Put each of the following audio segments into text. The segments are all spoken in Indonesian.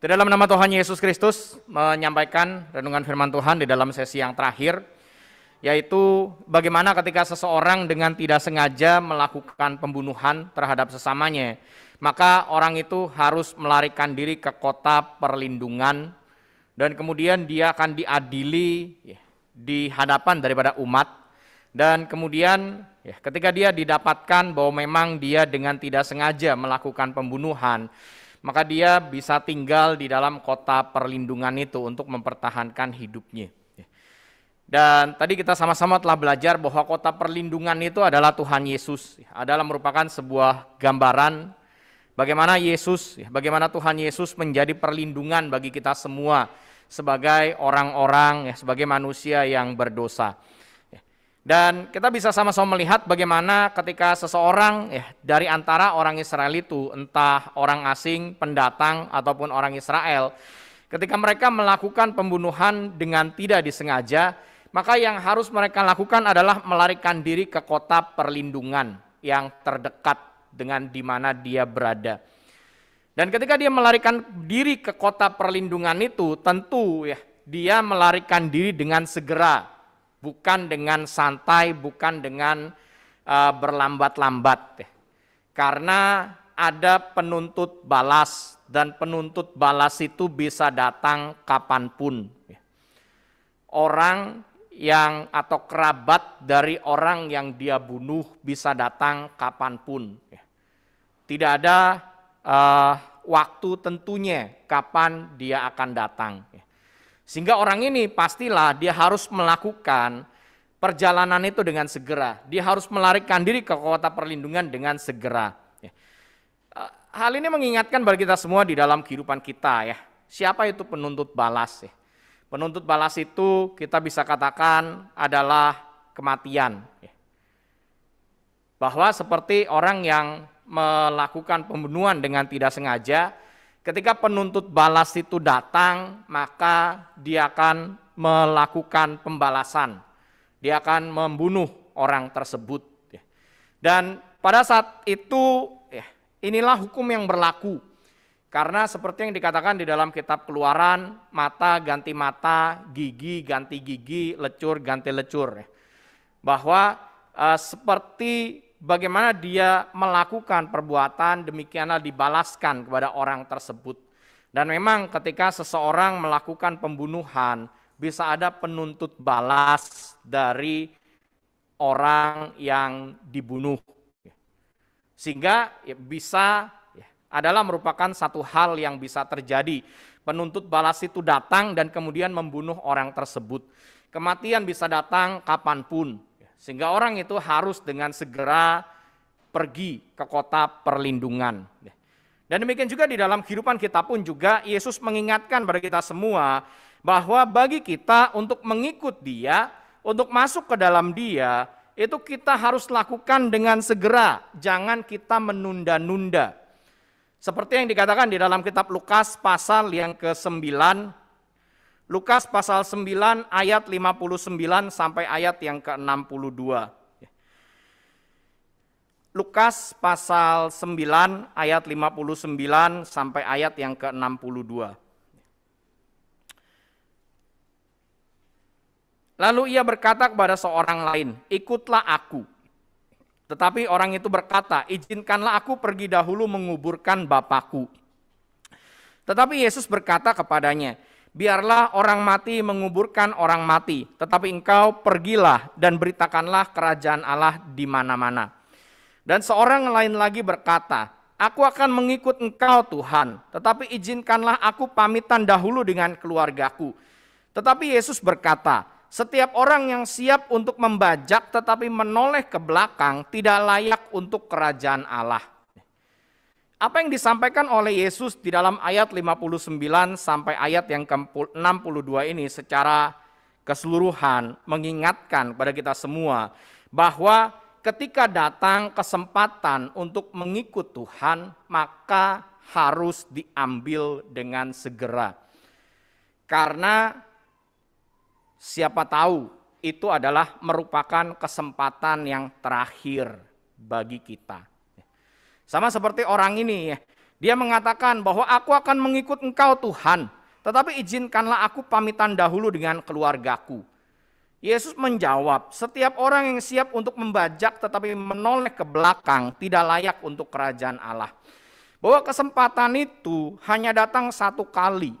Di dalam nama Tuhan Yesus Kristus menyampaikan renungan firman Tuhan di dalam sesi yang terakhir yaitu bagaimana ketika seseorang dengan tidak sengaja melakukan pembunuhan terhadap sesamanya maka orang itu harus melarikan diri ke kota perlindungan dan kemudian dia akan diadili ya, di hadapan daripada umat dan kemudian ya, ketika dia didapatkan bahwa memang dia dengan tidak sengaja melakukan pembunuhan maka dia bisa tinggal di dalam kota perlindungan itu untuk mempertahankan hidupnya. Dan tadi kita sama-sama telah belajar bahwa kota perlindungan itu adalah Tuhan Yesus, adalah merupakan sebuah gambaran bagaimana Yesus, bagaimana Tuhan Yesus menjadi perlindungan bagi kita semua sebagai orang-orang, sebagai manusia yang berdosa. Dan kita bisa sama-sama melihat bagaimana ketika seseorang ya, dari antara orang Israel itu, entah orang asing, pendatang, ataupun orang Israel, ketika mereka melakukan pembunuhan dengan tidak disengaja, maka yang harus mereka lakukan adalah melarikan diri ke kota perlindungan yang terdekat dengan di mana dia berada. Dan ketika dia melarikan diri ke kota perlindungan itu, tentu ya dia melarikan diri dengan segera bukan dengan santai, bukan dengan uh, berlambat-lambat. Karena ada penuntut balas dan penuntut balas itu bisa datang kapanpun. Orang yang atau kerabat dari orang yang dia bunuh bisa datang kapanpun. Tidak ada uh, waktu tentunya kapan dia akan datang. Sehingga orang ini pastilah dia harus melakukan perjalanan itu dengan segera. Dia harus melarikan diri ke kota perlindungan dengan segera. Ya. Eh, hal ini mengingatkan bagi kita semua di dalam kehidupan kita ya. Siapa itu penuntut balas ya? Penuntut balas itu kita bisa katakan adalah kematian. Ya. Bahwa seperti orang yang melakukan pembunuhan dengan tidak sengaja, Ketika penuntut balas itu datang, maka dia akan melakukan pembalasan. Dia akan membunuh orang tersebut. Dan pada saat itu, ya, inilah hukum yang berlaku. Karena seperti yang dikatakan di dalam kitab keluaran, mata ganti mata, gigi ganti gigi, lecur ganti lecur. Bahwa eh, seperti bagaimana dia melakukan perbuatan demikianlah dibalaskan kepada orang tersebut. Dan memang ketika seseorang melakukan pembunuhan bisa ada penuntut balas dari orang yang dibunuh. Sehingga bisa ya, adalah merupakan satu hal yang bisa terjadi. Penuntut balas itu datang dan kemudian membunuh orang tersebut. Kematian bisa datang kapanpun, sehingga orang itu harus dengan segera pergi ke kota perlindungan. Dan demikian juga di dalam kehidupan kita pun juga Yesus mengingatkan pada kita semua bahwa bagi kita untuk mengikut dia, untuk masuk ke dalam dia, itu kita harus lakukan dengan segera, jangan kita menunda-nunda. Seperti yang dikatakan di dalam kitab Lukas pasal yang ke-9 Lukas pasal 9 ayat 59 sampai ayat yang ke-62. Lukas pasal 9 ayat 59 sampai ayat yang ke-62. Lalu ia berkata kepada seorang lain, "Ikutlah aku." Tetapi orang itu berkata, "Izinkanlah aku pergi dahulu menguburkan bapakku." Tetapi Yesus berkata kepadanya, Biarlah orang mati menguburkan orang mati, tetapi engkau pergilah dan beritakanlah kerajaan Allah di mana-mana. Dan seorang lain lagi berkata, Aku akan mengikut engkau Tuhan, tetapi izinkanlah aku pamitan dahulu dengan keluargaku. Tetapi Yesus berkata, setiap orang yang siap untuk membajak tetapi menoleh ke belakang tidak layak untuk kerajaan Allah apa yang disampaikan oleh Yesus di dalam ayat 59 sampai ayat yang ke-62 ini secara keseluruhan mengingatkan kepada kita semua bahwa ketika datang kesempatan untuk mengikut Tuhan maka harus diambil dengan segera. Karena siapa tahu itu adalah merupakan kesempatan yang terakhir bagi kita. Sama seperti orang ini ya. Dia mengatakan bahwa aku akan mengikut engkau Tuhan, tetapi izinkanlah aku pamitan dahulu dengan keluargaku. Yesus menjawab, setiap orang yang siap untuk membajak tetapi menoleh ke belakang tidak layak untuk kerajaan Allah. Bahwa kesempatan itu hanya datang satu kali.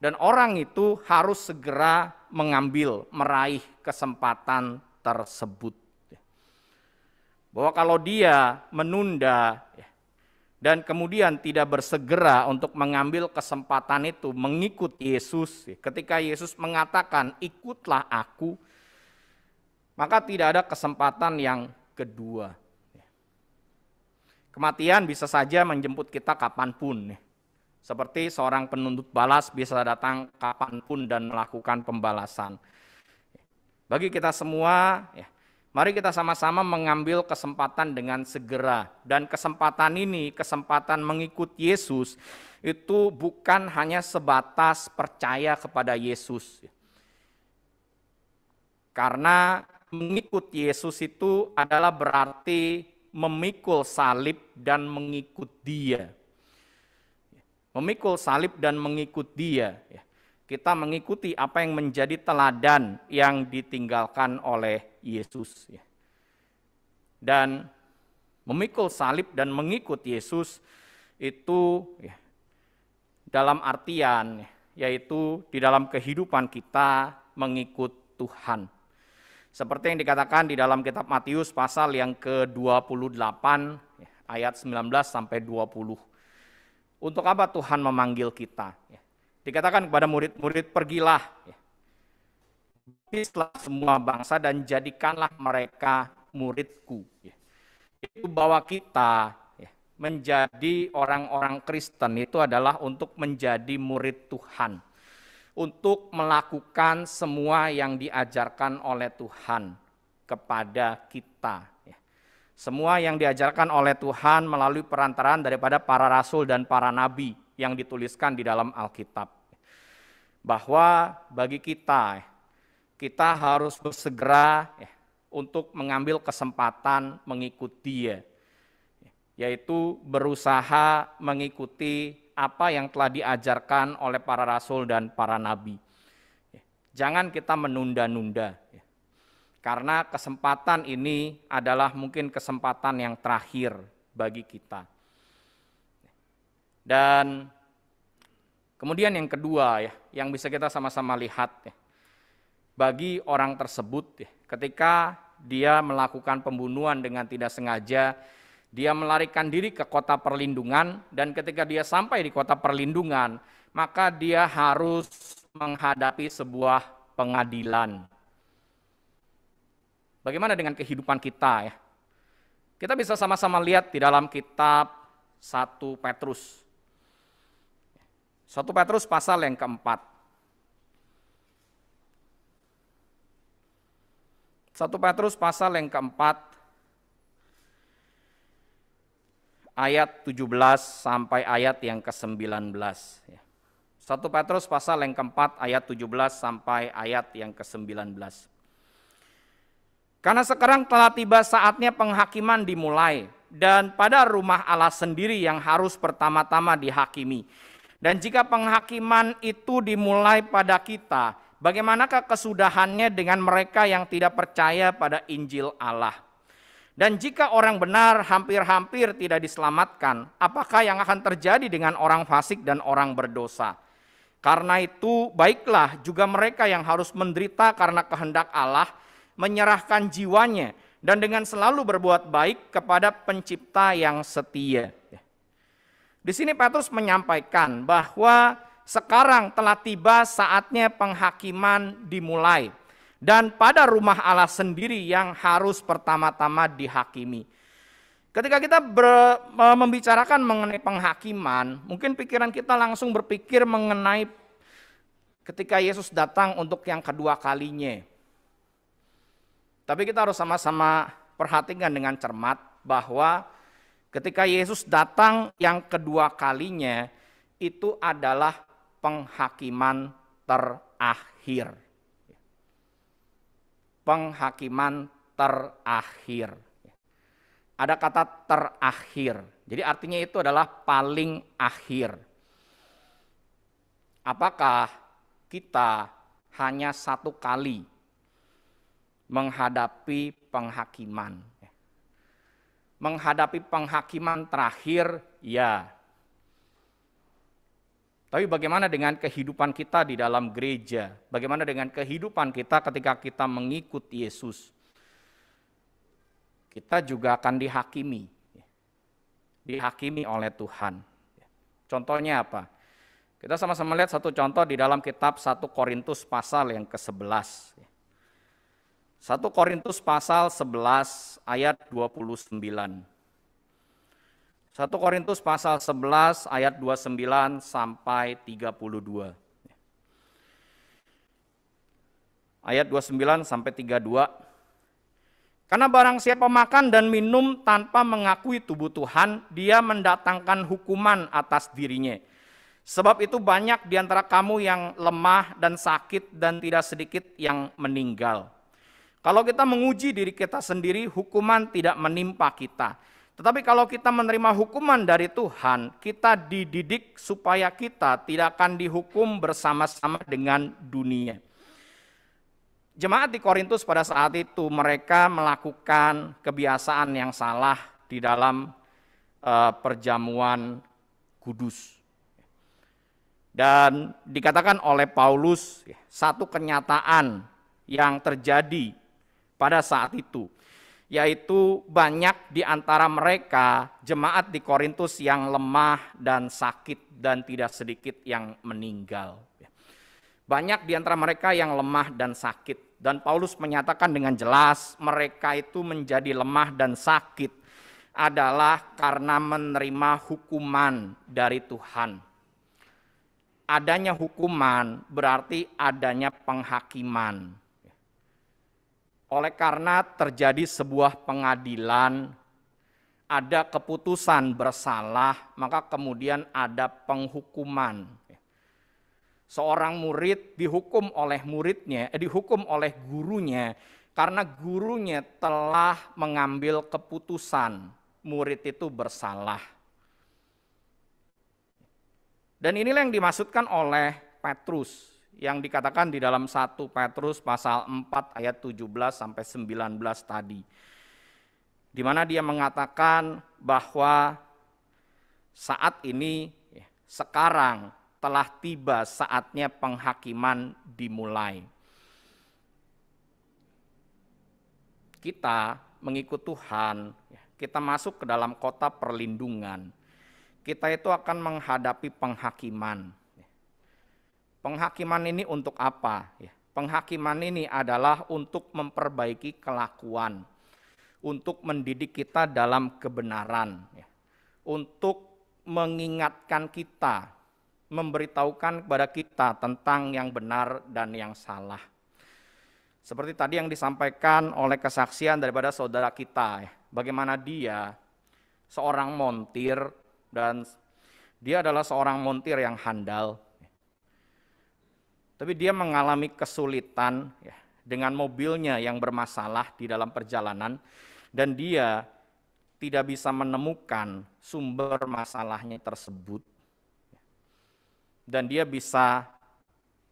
Dan orang itu harus segera mengambil, meraih kesempatan tersebut bahwa kalau dia menunda ya, dan kemudian tidak bersegera untuk mengambil kesempatan itu mengikut Yesus, ya, ketika Yesus mengatakan ikutlah aku, maka tidak ada kesempatan yang kedua. Ya. Kematian bisa saja menjemput kita kapanpun. Seperti seorang penuntut balas bisa datang kapanpun dan melakukan pembalasan. Bagi kita semua, ya, Mari kita sama-sama mengambil kesempatan dengan segera. Dan kesempatan ini, kesempatan mengikut Yesus, itu bukan hanya sebatas percaya kepada Yesus. Karena mengikut Yesus itu adalah berarti memikul salib dan mengikut dia. Memikul salib dan mengikut dia. Ya kita mengikuti apa yang menjadi teladan yang ditinggalkan oleh Yesus. Ya. Dan memikul salib dan mengikut Yesus itu ya, dalam artian ya, yaitu di dalam kehidupan kita mengikut Tuhan. Seperti yang dikatakan di dalam kitab Matius pasal yang ke-28 ayat 19 sampai 20. Untuk apa Tuhan memanggil kita? Dikatakan kepada murid-murid, pergilah. Ya. Baptislah semua bangsa dan jadikanlah mereka muridku. Ya. Itu bahwa kita ya, menjadi orang-orang Kristen itu adalah untuk menjadi murid Tuhan. Untuk melakukan semua yang diajarkan oleh Tuhan kepada kita. Semua yang diajarkan oleh Tuhan melalui perantaraan daripada para rasul dan para nabi yang dituliskan di dalam Alkitab. Bahwa bagi kita, kita harus bersegera ya, untuk mengambil kesempatan mengikuti dia, yaitu berusaha mengikuti apa yang telah diajarkan oleh para rasul dan para nabi. Jangan kita menunda-nunda, ya. karena kesempatan ini adalah mungkin kesempatan yang terakhir bagi kita. Dan kemudian yang kedua ya, yang bisa kita sama-sama lihat ya, bagi orang tersebut ya, ketika dia melakukan pembunuhan dengan tidak sengaja, dia melarikan diri ke kota perlindungan dan ketika dia sampai di kota perlindungan, maka dia harus menghadapi sebuah pengadilan. Bagaimana dengan kehidupan kita ya? Kita bisa sama-sama lihat di dalam kitab 1 Petrus. 1 Petrus pasal yang keempat. 1 Petrus pasal yang keempat ayat 17 sampai ayat yang ke-19. 1 ya. Petrus pasal yang keempat ayat 17 sampai ayat yang ke-19. Karena sekarang telah tiba saatnya penghakiman dimulai dan pada rumah Allah sendiri yang harus pertama-tama dihakimi dan jika penghakiman itu dimulai pada kita, bagaimanakah kesudahannya dengan mereka yang tidak percaya pada Injil Allah? Dan jika orang benar hampir-hampir tidak diselamatkan, apakah yang akan terjadi dengan orang fasik dan orang berdosa? Karena itu, baiklah juga mereka yang harus menderita karena kehendak Allah, menyerahkan jiwanya, dan dengan selalu berbuat baik kepada Pencipta yang setia. Di sini Petrus menyampaikan bahwa sekarang telah tiba saatnya penghakiman dimulai dan pada rumah Allah sendiri yang harus pertama-tama dihakimi. Ketika kita ber, membicarakan mengenai penghakiman, mungkin pikiran kita langsung berpikir mengenai ketika Yesus datang untuk yang kedua kalinya. Tapi kita harus sama-sama perhatikan dengan cermat bahwa Ketika Yesus datang yang kedua kalinya, itu adalah penghakiman terakhir. Penghakiman terakhir. Ada kata terakhir. Jadi artinya itu adalah paling akhir. Apakah kita hanya satu kali menghadapi penghakiman? menghadapi penghakiman terakhir? Ya. Tapi bagaimana dengan kehidupan kita di dalam gereja? Bagaimana dengan kehidupan kita ketika kita mengikut Yesus? Kita juga akan dihakimi. Dihakimi oleh Tuhan. Contohnya apa? Kita sama-sama lihat satu contoh di dalam kitab 1 Korintus pasal yang ke-11. 1 Korintus pasal 11 ayat 29. 1 Korintus pasal 11 ayat 29 sampai 32. Ayat 29 sampai 32. Karena barang siapa makan dan minum tanpa mengakui tubuh Tuhan, dia mendatangkan hukuman atas dirinya. Sebab itu banyak di antara kamu yang lemah dan sakit dan tidak sedikit yang meninggal. Kalau kita menguji diri kita sendiri, hukuman tidak menimpa kita. Tetapi kalau kita menerima hukuman dari Tuhan, kita dididik supaya kita tidak akan dihukum bersama-sama dengan dunia. Jemaat di Korintus pada saat itu mereka melakukan kebiasaan yang salah di dalam eh, perjamuan kudus. Dan dikatakan oleh Paulus satu kenyataan yang terjadi pada saat itu, yaitu banyak di antara mereka jemaat di Korintus yang lemah dan sakit dan tidak sedikit yang meninggal. Banyak di antara mereka yang lemah dan sakit dan Paulus menyatakan dengan jelas mereka itu menjadi lemah dan sakit adalah karena menerima hukuman dari Tuhan. Adanya hukuman berarti adanya penghakiman oleh karena terjadi sebuah pengadilan, ada keputusan bersalah, maka kemudian ada penghukuman. Seorang murid dihukum oleh muridnya, eh, dihukum oleh gurunya karena gurunya telah mengambil keputusan murid itu bersalah. Dan inilah yang dimaksudkan oleh Petrus yang dikatakan di dalam 1 Petrus pasal 4 ayat 17 sampai 19 tadi. Di mana dia mengatakan bahwa saat ini ya, sekarang telah tiba saatnya penghakiman dimulai. Kita mengikut Tuhan, ya, kita masuk ke dalam kota perlindungan. Kita itu akan menghadapi penghakiman Penghakiman ini untuk apa? Ya, penghakiman ini adalah untuk memperbaiki kelakuan, untuk mendidik kita dalam kebenaran, ya. untuk mengingatkan kita, memberitahukan kepada kita tentang yang benar dan yang salah. Seperti tadi yang disampaikan oleh kesaksian daripada saudara kita, ya. bagaimana dia seorang montir dan dia adalah seorang montir yang handal tapi dia mengalami kesulitan ya, dengan mobilnya yang bermasalah di dalam perjalanan dan dia tidak bisa menemukan sumber masalahnya tersebut dan dia bisa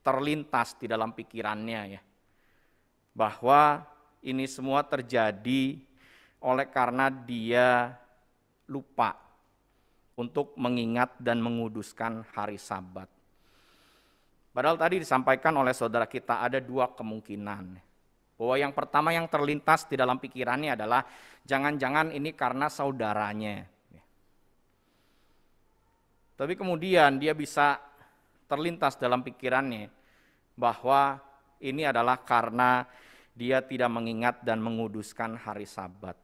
terlintas di dalam pikirannya ya bahwa ini semua terjadi oleh karena dia lupa untuk mengingat dan menguduskan hari sabat Padahal tadi disampaikan oleh saudara kita ada dua kemungkinan. Bahwa yang pertama yang terlintas di dalam pikirannya adalah jangan-jangan ini karena saudaranya. Tapi kemudian dia bisa terlintas dalam pikirannya bahwa ini adalah karena dia tidak mengingat dan menguduskan hari Sabat.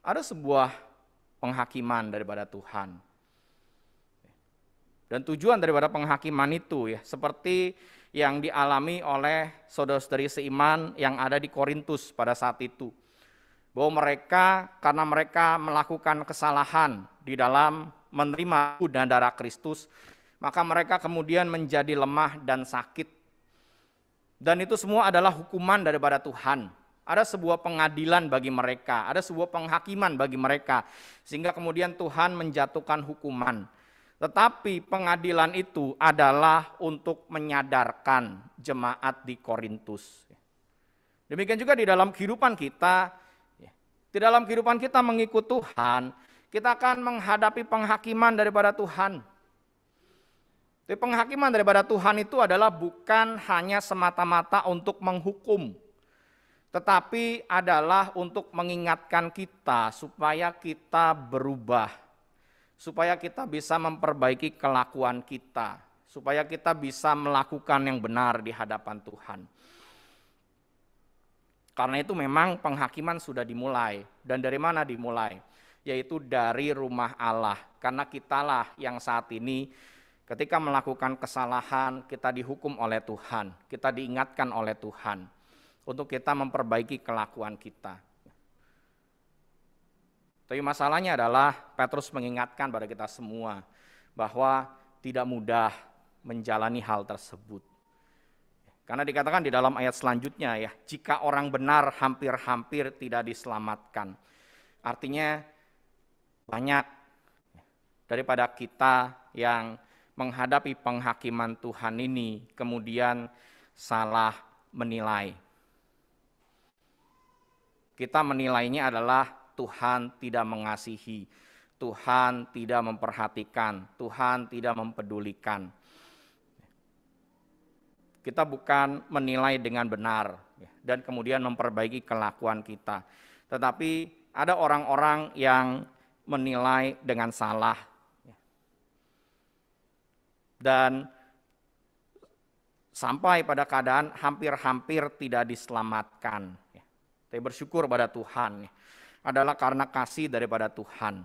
Ada sebuah penghakiman daripada Tuhan dan tujuan daripada penghakiman itu ya, seperti yang dialami oleh saudara-saudari seiman yang ada di Korintus pada saat itu. Bahwa mereka karena mereka melakukan kesalahan di dalam menerima dan darah Kristus, maka mereka kemudian menjadi lemah dan sakit. Dan itu semua adalah hukuman daripada Tuhan. Ada sebuah pengadilan bagi mereka, ada sebuah penghakiman bagi mereka, sehingga kemudian Tuhan menjatuhkan hukuman. Tetapi pengadilan itu adalah untuk menyadarkan jemaat di Korintus. Demikian juga di dalam kehidupan kita, di dalam kehidupan kita mengikut Tuhan, kita akan menghadapi penghakiman daripada Tuhan. Tapi penghakiman daripada Tuhan itu adalah bukan hanya semata-mata untuk menghukum, tetapi adalah untuk mengingatkan kita supaya kita berubah supaya kita bisa memperbaiki kelakuan kita, supaya kita bisa melakukan yang benar di hadapan Tuhan. Karena itu memang penghakiman sudah dimulai. Dan dari mana dimulai? Yaitu dari rumah Allah. Karena kitalah yang saat ini ketika melakukan kesalahan, kita dihukum oleh Tuhan, kita diingatkan oleh Tuhan untuk kita memperbaiki kelakuan kita. Tapi masalahnya adalah Petrus mengingatkan pada kita semua bahwa tidak mudah menjalani hal tersebut. Karena dikatakan di dalam ayat selanjutnya ya, jika orang benar hampir-hampir tidak diselamatkan. Artinya banyak daripada kita yang menghadapi penghakiman Tuhan ini kemudian salah menilai. Kita menilainya adalah Tuhan tidak mengasihi, Tuhan tidak memperhatikan, Tuhan tidak mempedulikan. Kita bukan menilai dengan benar ya, dan kemudian memperbaiki kelakuan kita. Tetapi ada orang-orang yang menilai dengan salah. Ya. Dan sampai pada keadaan hampir-hampir tidak diselamatkan. Ya. Tapi bersyukur pada Tuhan adalah karena kasih daripada Tuhan.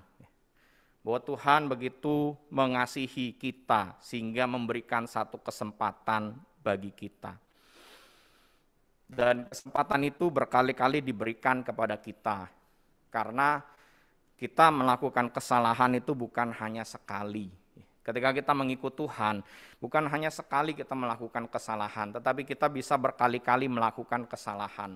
Bahwa Tuhan begitu mengasihi kita sehingga memberikan satu kesempatan bagi kita. Dan kesempatan itu berkali-kali diberikan kepada kita. Karena kita melakukan kesalahan itu bukan hanya sekali, Ketika kita mengikut Tuhan, bukan hanya sekali kita melakukan kesalahan, tetapi kita bisa berkali-kali melakukan kesalahan.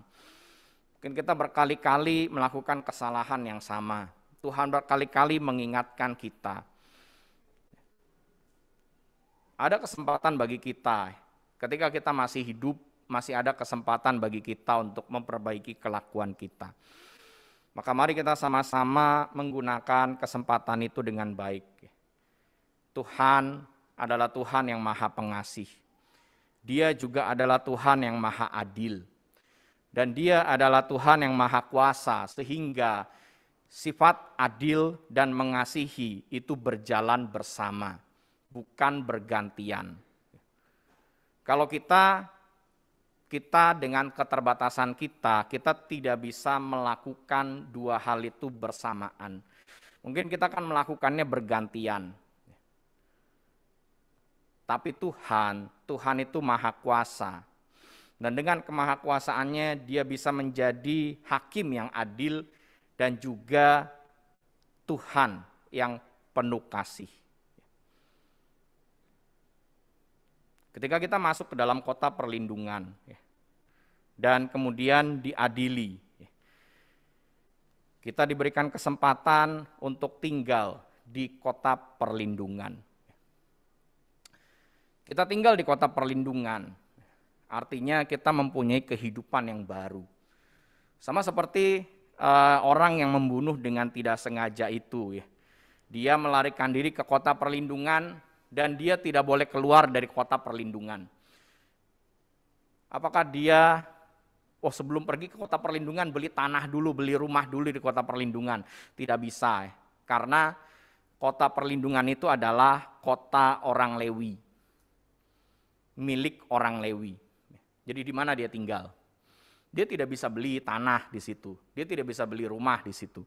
Mungkin kita berkali-kali melakukan kesalahan yang sama. Tuhan berkali-kali mengingatkan kita. Ada kesempatan bagi kita ketika kita masih hidup, masih ada kesempatan bagi kita untuk memperbaiki kelakuan kita. Maka mari kita sama-sama menggunakan kesempatan itu dengan baik. Tuhan adalah Tuhan yang Maha Pengasih. Dia juga adalah Tuhan yang Maha Adil dan dia adalah Tuhan yang maha kuasa sehingga sifat adil dan mengasihi itu berjalan bersama, bukan bergantian. Kalau kita kita dengan keterbatasan kita, kita tidak bisa melakukan dua hal itu bersamaan. Mungkin kita akan melakukannya bergantian. Tapi Tuhan, Tuhan itu maha kuasa. Dan dengan kemahakuasaannya dia bisa menjadi hakim yang adil dan juga Tuhan yang penuh kasih. Ketika kita masuk ke dalam kota perlindungan ya, dan kemudian diadili, ya, kita diberikan kesempatan untuk tinggal di kota perlindungan. Kita tinggal di kota perlindungan, Artinya kita mempunyai kehidupan yang baru. Sama seperti uh, orang yang membunuh dengan tidak sengaja itu ya. Dia melarikan diri ke kota perlindungan dan dia tidak boleh keluar dari kota perlindungan. Apakah dia oh sebelum pergi ke kota perlindungan beli tanah dulu, beli rumah dulu di kota perlindungan? Tidak bisa. Ya. Karena kota perlindungan itu adalah kota orang Lewi. Milik orang Lewi. Jadi di mana dia tinggal? Dia tidak bisa beli tanah di situ. Dia tidak bisa beli rumah di situ.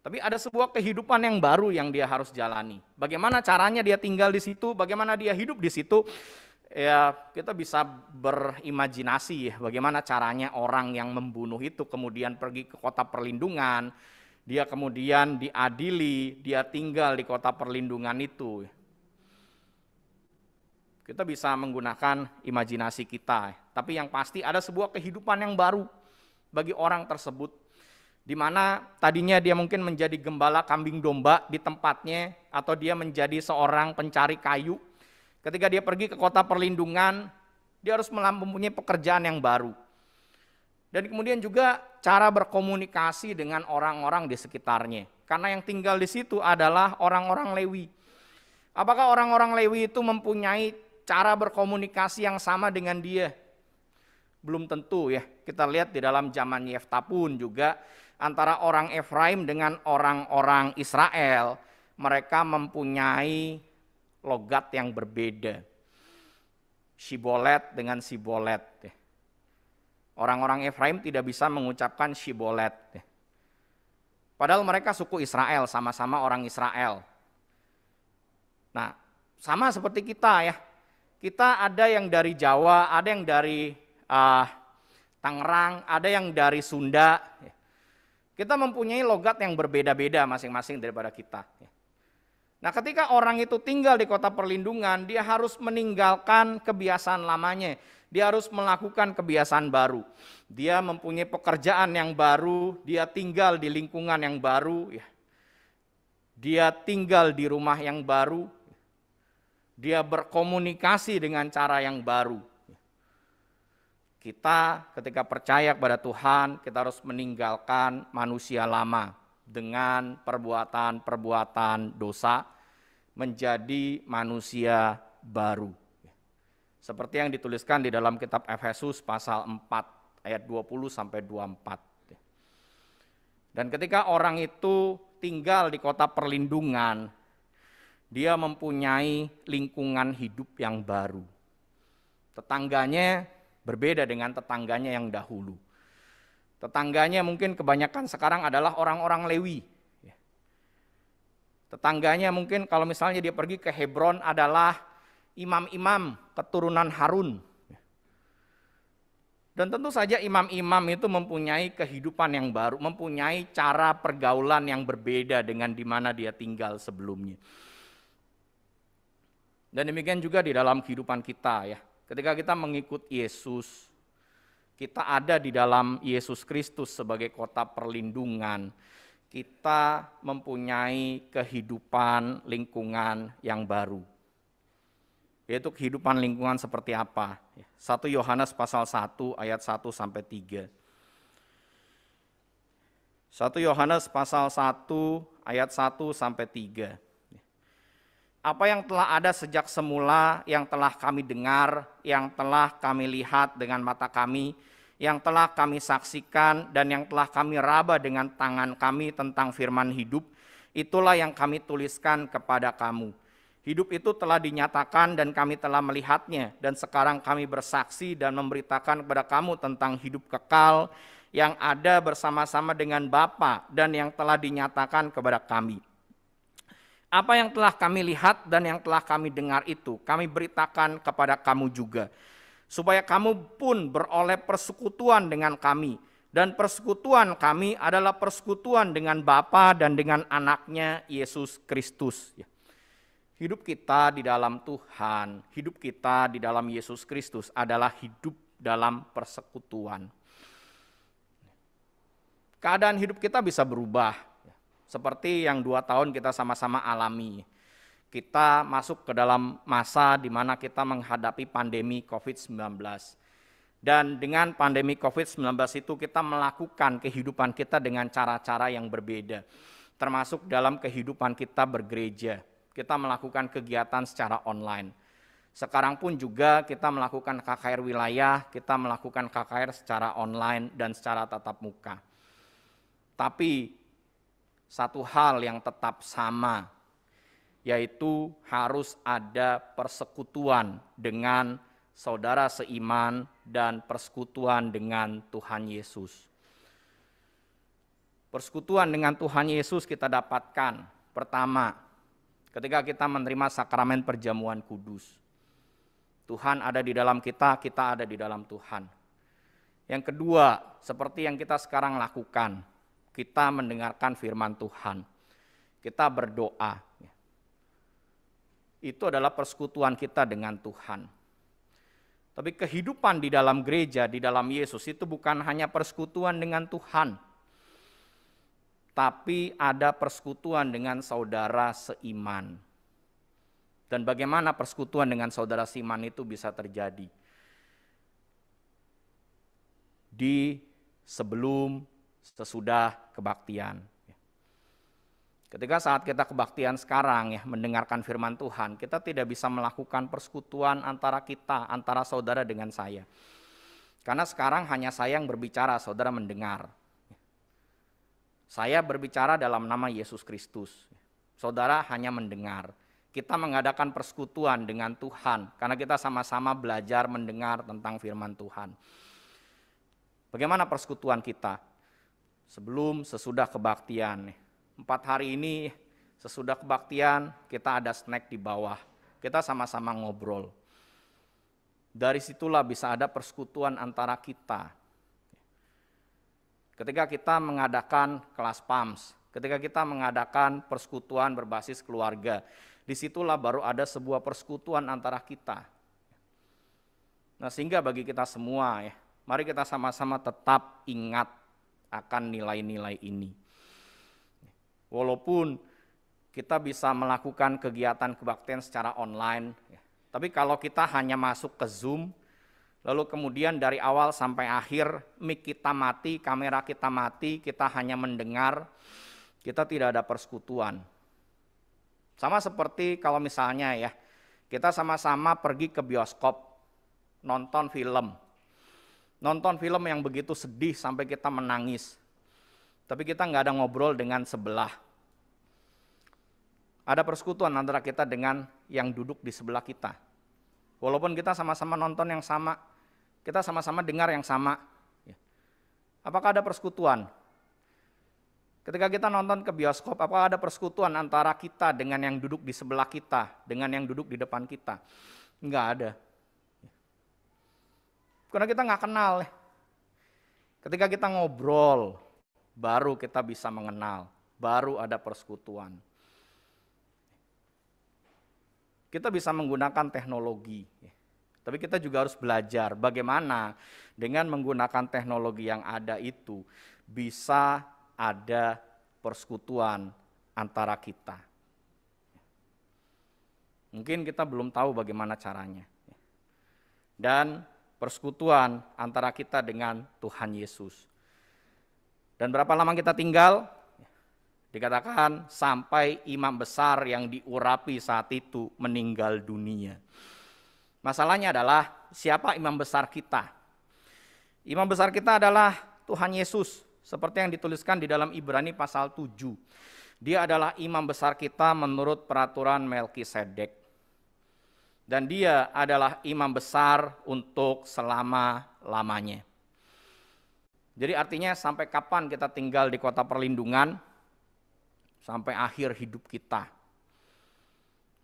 Tapi ada sebuah kehidupan yang baru yang dia harus jalani. Bagaimana caranya dia tinggal di situ? Bagaimana dia hidup di situ? Ya, kita bisa berimajinasi ya, bagaimana caranya orang yang membunuh itu kemudian pergi ke kota perlindungan, dia kemudian diadili, dia tinggal di kota perlindungan itu. Kita bisa menggunakan imajinasi kita, tapi yang pasti ada sebuah kehidupan yang baru bagi orang tersebut di mana tadinya dia mungkin menjadi gembala kambing domba di tempatnya atau dia menjadi seorang pencari kayu. Ketika dia pergi ke kota perlindungan, dia harus mempunyai pekerjaan yang baru. Dan kemudian juga cara berkomunikasi dengan orang-orang di sekitarnya. Karena yang tinggal di situ adalah orang-orang Lewi. Apakah orang-orang Lewi itu mempunyai cara berkomunikasi yang sama dengan dia. Belum tentu ya, kita lihat di dalam zaman Yefta pun juga antara orang Efraim dengan orang-orang Israel, mereka mempunyai logat yang berbeda. Shibolet dengan Shibolet. Ya. Orang-orang Efraim tidak bisa mengucapkan Shibolet. Ya. Padahal mereka suku Israel, sama-sama orang Israel. Nah, sama seperti kita ya, kita ada yang dari Jawa, ada yang dari uh, Tangerang, ada yang dari Sunda. Kita mempunyai logat yang berbeda-beda masing-masing daripada kita. Nah, ketika orang itu tinggal di kota perlindungan, dia harus meninggalkan kebiasaan lamanya. Dia harus melakukan kebiasaan baru. Dia mempunyai pekerjaan yang baru, dia tinggal di lingkungan yang baru, ya. Dia tinggal di rumah yang baru, dia berkomunikasi dengan cara yang baru. Kita ketika percaya kepada Tuhan, kita harus meninggalkan manusia lama dengan perbuatan-perbuatan dosa menjadi manusia baru. Seperti yang dituliskan di dalam kitab Efesus pasal 4 ayat 20 sampai 24. Dan ketika orang itu tinggal di kota perlindungan, dia mempunyai lingkungan hidup yang baru. Tetangganya berbeda dengan tetangganya yang dahulu. Tetangganya mungkin kebanyakan sekarang adalah orang-orang Lewi. Ya. Tetangganya mungkin kalau misalnya dia pergi ke Hebron adalah imam-imam keturunan Harun. Ya. Dan tentu saja imam-imam itu mempunyai kehidupan yang baru, mempunyai cara pergaulan yang berbeda dengan di mana dia tinggal sebelumnya. Dan demikian juga di dalam kehidupan kita ya. Ketika kita mengikut Yesus, kita ada di dalam Yesus Kristus sebagai kota perlindungan. Kita mempunyai kehidupan lingkungan yang baru. Yaitu kehidupan lingkungan seperti apa? 1 Yohanes pasal 1 ayat 1 sampai 3. 1 Yohanes pasal 1 ayat 1 sampai 3 apa yang telah ada sejak semula, yang telah kami dengar, yang telah kami lihat dengan mata kami, yang telah kami saksikan, dan yang telah kami raba dengan tangan kami tentang firman hidup, itulah yang kami tuliskan kepada kamu. Hidup itu telah dinyatakan dan kami telah melihatnya, dan sekarang kami bersaksi dan memberitakan kepada kamu tentang hidup kekal yang ada bersama-sama dengan Bapa dan yang telah dinyatakan kepada kami apa yang telah kami lihat dan yang telah kami dengar itu kami beritakan kepada kamu juga supaya kamu pun beroleh persekutuan dengan kami dan persekutuan kami adalah persekutuan dengan Bapa dan dengan anaknya Yesus Kristus ya. hidup kita di dalam Tuhan hidup kita di dalam Yesus Kristus adalah hidup dalam persekutuan keadaan hidup kita bisa berubah seperti yang dua tahun kita sama-sama alami. Kita masuk ke dalam masa di mana kita menghadapi pandemi COVID-19. Dan dengan pandemi COVID-19 itu kita melakukan kehidupan kita dengan cara-cara yang berbeda. Termasuk dalam kehidupan kita bergereja. Kita melakukan kegiatan secara online. Sekarang pun juga kita melakukan KKR wilayah, kita melakukan KKR secara online dan secara tatap muka. Tapi satu hal yang tetap sama, yaitu harus ada persekutuan dengan saudara seiman dan persekutuan dengan Tuhan Yesus. Persekutuan dengan Tuhan Yesus kita dapatkan pertama ketika kita menerima sakramen perjamuan kudus. Tuhan ada di dalam kita, kita ada di dalam Tuhan. Yang kedua, seperti yang kita sekarang lakukan, kita mendengarkan firman Tuhan, kita berdoa. Itu adalah persekutuan kita dengan Tuhan. Tapi kehidupan di dalam gereja, di dalam Yesus itu bukan hanya persekutuan dengan Tuhan, tapi ada persekutuan dengan saudara seiman. Dan bagaimana persekutuan dengan saudara seiman itu bisa terjadi? Di sebelum, sesudah kebaktian. Ketika saat kita kebaktian sekarang ya mendengarkan firman Tuhan, kita tidak bisa melakukan persekutuan antara kita, antara saudara dengan saya. Karena sekarang hanya saya yang berbicara, saudara mendengar. Saya berbicara dalam nama Yesus Kristus. Saudara hanya mendengar. Kita mengadakan persekutuan dengan Tuhan karena kita sama-sama belajar mendengar tentang firman Tuhan. Bagaimana persekutuan kita? sebelum sesudah kebaktian. Empat hari ini sesudah kebaktian kita ada snack di bawah, kita sama-sama ngobrol. Dari situlah bisa ada persekutuan antara kita. Ketika kita mengadakan kelas PAMS, ketika kita mengadakan persekutuan berbasis keluarga, disitulah baru ada sebuah persekutuan antara kita. Nah sehingga bagi kita semua ya, mari kita sama-sama tetap ingat akan nilai-nilai ini. Walaupun kita bisa melakukan kegiatan kebaktian secara online, ya. tapi kalau kita hanya masuk ke Zoom, lalu kemudian dari awal sampai akhir mic kita mati, kamera kita mati, kita hanya mendengar, kita tidak ada persekutuan. Sama seperti kalau misalnya ya, kita sama-sama pergi ke bioskop nonton film, nonton film yang begitu sedih sampai kita menangis. Tapi kita nggak ada ngobrol dengan sebelah. Ada persekutuan antara kita dengan yang duduk di sebelah kita. Walaupun kita sama-sama nonton yang sama, kita sama-sama dengar yang sama. Ya. Apakah ada persekutuan? Ketika kita nonton ke bioskop, apakah ada persekutuan antara kita dengan yang duduk di sebelah kita, dengan yang duduk di depan kita? Enggak ada. Karena kita nggak kenal. Ketika kita ngobrol, baru kita bisa mengenal, baru ada persekutuan. Kita bisa menggunakan teknologi, tapi kita juga harus belajar bagaimana dengan menggunakan teknologi yang ada itu bisa ada persekutuan antara kita. Mungkin kita belum tahu bagaimana caranya. Dan persekutuan antara kita dengan Tuhan Yesus. Dan berapa lama kita tinggal? Dikatakan sampai imam besar yang diurapi saat itu meninggal dunia. Masalahnya adalah siapa imam besar kita? Imam besar kita adalah Tuhan Yesus, seperti yang dituliskan di dalam Ibrani pasal 7. Dia adalah imam besar kita menurut peraturan Melkisedek dan dia adalah imam besar untuk selama-lamanya. Jadi artinya sampai kapan kita tinggal di kota perlindungan? Sampai akhir hidup kita.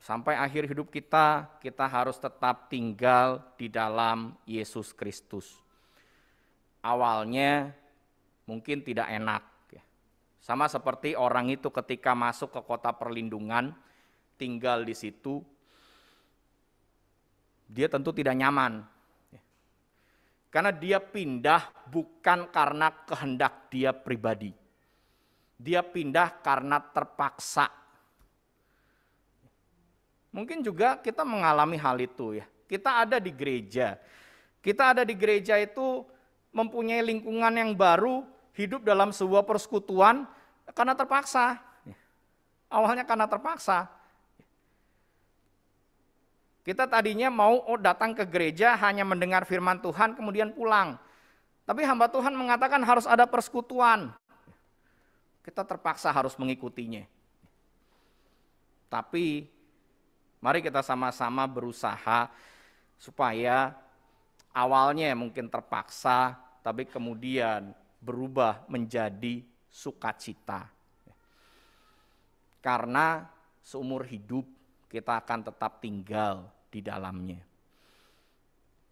Sampai akhir hidup kita, kita harus tetap tinggal di dalam Yesus Kristus. Awalnya mungkin tidak enak. Ya. Sama seperti orang itu ketika masuk ke kota perlindungan, tinggal di situ, dia tentu tidak nyaman. Karena dia pindah bukan karena kehendak dia pribadi. Dia pindah karena terpaksa. Mungkin juga kita mengalami hal itu ya. Kita ada di gereja. Kita ada di gereja itu mempunyai lingkungan yang baru, hidup dalam sebuah persekutuan karena terpaksa. Awalnya karena terpaksa, kita tadinya mau oh datang ke gereja hanya mendengar firman Tuhan kemudian pulang. Tapi hamba Tuhan mengatakan harus ada persekutuan. Kita terpaksa harus mengikutinya. Tapi mari kita sama-sama berusaha supaya awalnya mungkin terpaksa tapi kemudian berubah menjadi sukacita. Karena seumur hidup kita akan tetap tinggal di dalamnya.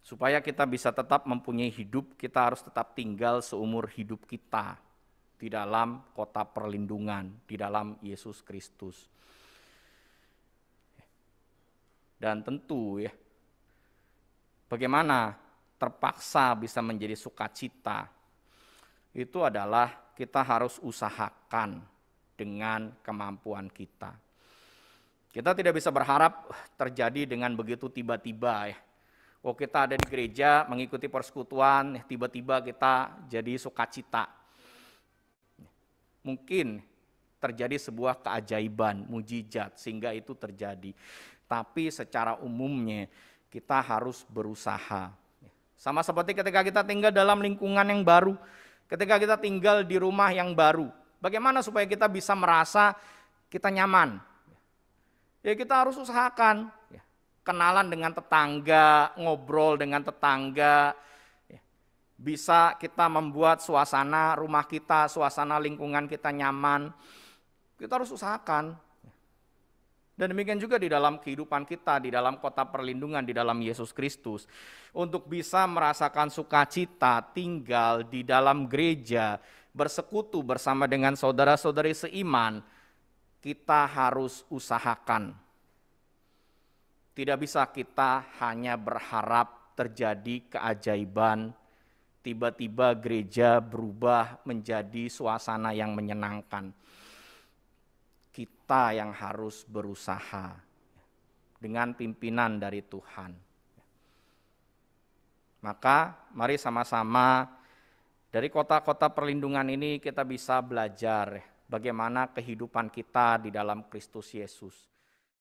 Supaya kita bisa tetap mempunyai hidup, kita harus tetap tinggal seumur hidup kita di dalam kota perlindungan, di dalam Yesus Kristus. Dan tentu ya, bagaimana terpaksa bisa menjadi sukacita, itu adalah kita harus usahakan dengan kemampuan kita. Kita tidak bisa berharap terjadi dengan begitu tiba-tiba ya. Oh kita ada di gereja mengikuti persekutuan, ya, tiba-tiba kita jadi sukacita. Mungkin terjadi sebuah keajaiban, mujizat, sehingga itu terjadi. Tapi secara umumnya kita harus berusaha. Sama seperti ketika kita tinggal dalam lingkungan yang baru, ketika kita tinggal di rumah yang baru. Bagaimana supaya kita bisa merasa kita nyaman, ya kita harus usahakan. Ya, kenalan dengan tetangga, ngobrol dengan tetangga, ya, bisa kita membuat suasana rumah kita, suasana lingkungan kita nyaman. Kita harus usahakan. Ya. Dan demikian juga di dalam kehidupan kita, di dalam kota perlindungan, di dalam Yesus Kristus. Untuk bisa merasakan sukacita tinggal di dalam gereja, bersekutu bersama dengan saudara-saudari seiman, kita harus usahakan. Tidak bisa kita hanya berharap terjadi keajaiban, tiba-tiba gereja berubah menjadi suasana yang menyenangkan. Kita yang harus berusaha dengan pimpinan dari Tuhan. Maka mari sama-sama dari kota-kota perlindungan ini kita bisa belajar bagaimana kehidupan kita di dalam Kristus Yesus.